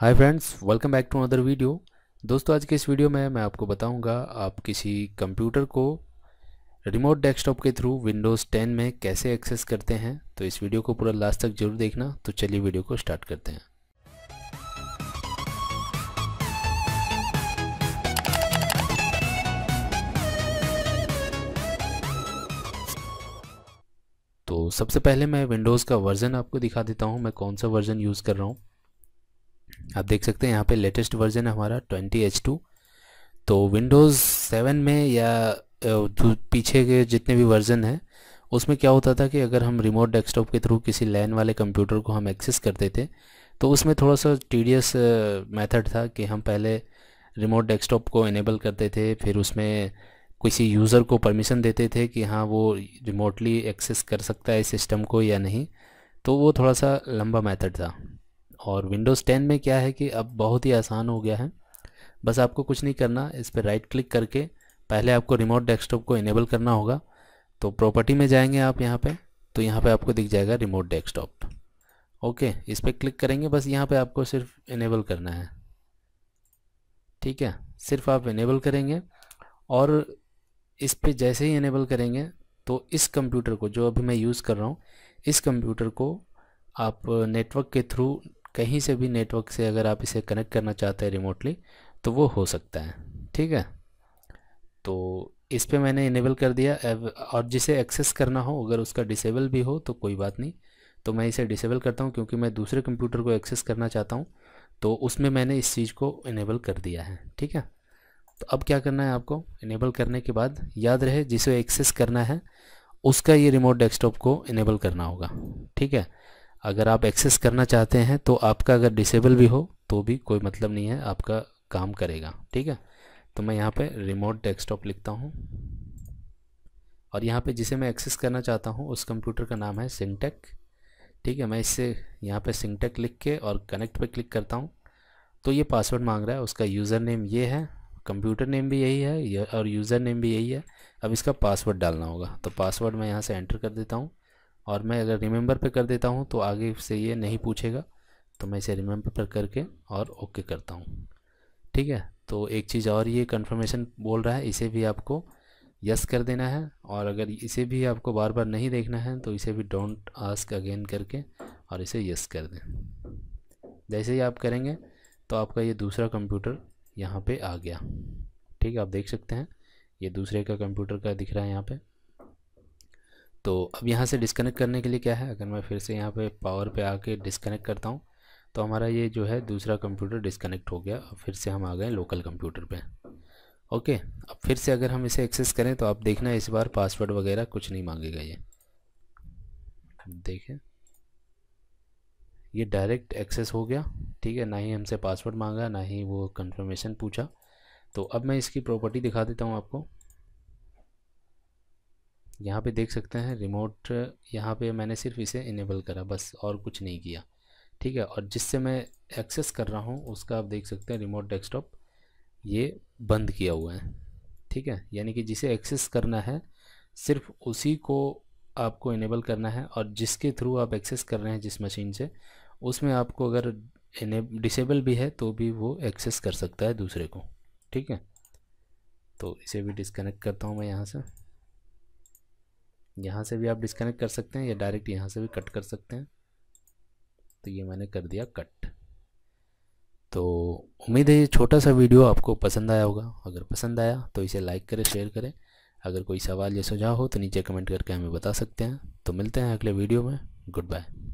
hi friends welcome back to another video दोस्तों आज के इस वीडियो में मैं आपको बताऊंगा आप किसी कंप्यूटर को रिमोट डेस्कटॉप के थ्रू विंडोज़ 10 में कैसे एक्सेस करते हैं तो इस वीडियो को पूरा लास्ट तक जरूर देखना तो चलिए वीडियो को स्टार्ट करते हैं तो सबसे पहले मैं विंडोज़ का वर्ज़न आपको दिखा देता हूँ मैं कौन सा वर्ज़न यूज़ कर रहा हूँ आप देख सकते हैं यहाँ पे लेटेस्ट वर्जन है हमारा ट्वेंटी एच टू तो विंडोज़ सेवन में या पीछे के जितने भी वर्जन हैं उसमें क्या होता था कि अगर हम रिमोट डेस्कटॉप के थ्रू किसी लैन वाले कंप्यूटर को हम एक्सेस करते थे तो उसमें थोड़ा सा टीडियस मेथड था कि हम पहले रिमोट डेस्कटॉप को इनेबल करते थे फिर उसमें किसी यूज़र को परमिशन देते थे कि हाँ वो रिमोटली एक्सेस कर सकता है सिस्टम को या नहीं तो वो थोड़ा सा लंबा मेथड था और विंडोज़ टेन में क्या है कि अब बहुत ही आसान हो गया है बस आपको कुछ नहीं करना इस पर राइट क्लिक करके पहले आपको रिमोट डेस्कटॉप को इनेबल करना होगा तो प्रॉपर्टी में जाएंगे आप यहाँ पे तो यहाँ पे आपको दिख जाएगा रिमोट डेस्कटॉप ओके इस पर क्लिक करेंगे बस यहाँ पे आपको सिर्फ इनेबल करना है ठीक है सिर्फ आप इनेबल करेंगे और इस पर जैसे ही इनेबल करेंगे तो इस कंप्यूटर को जो अभी मैं यूज़ कर रहा हूँ इस कंप्यूटर को आप नेटवर्क के थ्रू कहीं से भी नेटवर्क से अगर आप इसे कनेक्ट करना चाहते हैं रिमोटली तो वो हो सकता है ठीक है तो इस पर मैंने इनेबल कर दिया और जिसे एक्सेस करना हो अगर उसका डिसेबल भी हो तो कोई बात नहीं तो मैं इसे डिसेबल करता हूँ क्योंकि मैं दूसरे कंप्यूटर को एक्सेस करना चाहता हूँ तो उसमें मैंने इस चीज़ को इनेबल कर दिया है ठीक है तो अब क्या करना है आपको इनेबल करने के बाद याद रहे जिसे एक्सेस करना है उसका ये रिमोट डेस्कटॉप को इनेबल करना होगा ठीक है अगर आप एक्सेस करना चाहते हैं तो आपका अगर डिसेबल भी हो तो भी कोई मतलब नहीं है आपका काम करेगा ठीक है तो मैं यहाँ पे रिमोट डेस्कटॉप लिखता हूँ और यहाँ पे जिसे मैं एक्सेस करना चाहता हूँ उस कंप्यूटर का नाम है सिंटेक ठीक है मैं इससे यहाँ पे सिंटेक लिख के और कनेक्ट पे क्लिक करता हूँ तो ये पासवर्ड मांग रहा है उसका यूज़र नेम ये है कंप्यूटर नेम भी यही है और यूज़र नेम भी यही है अब इसका पासवर्ड डालना होगा तो पासवर्ड मैं यहाँ से एंटर कर देता हूँ और मैं अगर रिमेंबर पे कर देता हूँ तो आगे से ये नहीं पूछेगा तो मैं इसे रिमेंबर पर करके और ओके करता हूँ ठीक है तो एक चीज़ और ये कन्फर्मेशन बोल रहा है इसे भी आपको यस कर देना है और अगर इसे भी आपको बार बार नहीं देखना है तो इसे भी डोंट आस्क अगेन करके और इसे यस कर दें जैसे ही आप करेंगे तो आपका ये दूसरा कंप्यूटर यहाँ पे आ गया ठीक है आप देख सकते हैं ये दूसरे का कंप्यूटर का दिख रहा है यहाँ पे तो अब यहाँ से डिस्कनेक्ट करने के लिए क्या है अगर मैं फिर से यहाँ पे पावर पे आके डिस्कनेक्ट करता हूँ तो हमारा ये जो है दूसरा कंप्यूटर डिस्कनेक्ट हो गया और फिर से हम आ गए लोकल कंप्यूटर पे ओके अब फिर से अगर हम इसे एक्सेस करें तो आप देखना इस बार पासवर्ड वगैरह कुछ नहीं मांगेगा ये देखें ये डायरेक्ट एक्सेस हो गया ठीक है ना ही हमसे पासवर्ड मांगा ना ही वो कन्फर्मेशन पूछा तो अब मैं इसकी प्रॉपर्टी दिखा देता हूँ आपको यहाँ पे देख सकते हैं रिमोट यहाँ पे मैंने सिर्फ इसे इनेबल करा बस और कुछ नहीं किया ठीक है और जिससे मैं एक्सेस कर रहा हूँ उसका आप देख सकते हैं रिमोट डेस्कटॉप ये बंद किया हुआ है ठीक है यानी कि जिसे एक्सेस करना है सिर्फ उसी को आपको इनेबल करना है और जिसके थ्रू आप एक्सेस कर रहे हैं जिस मशीन से उसमें आपको अगर डिसेबल भी है तो भी वो एक्सेस कर सकता है दूसरे को ठीक है तो इसे भी डिस्कनेक्ट करता हूँ मैं यहाँ से यहाँ से भी आप डिस्कनेक्ट कर सकते हैं या डायरेक्ट यहाँ से भी कट कर सकते हैं तो ये मैंने कर दिया कट तो उम्मीद है ये छोटा सा वीडियो आपको पसंद आया होगा अगर पसंद आया तो इसे लाइक करें शेयर करें अगर कोई सवाल या सुझाव हो तो नीचे कमेंट करके हमें बता सकते हैं तो मिलते हैं अगले वीडियो में गुड बाय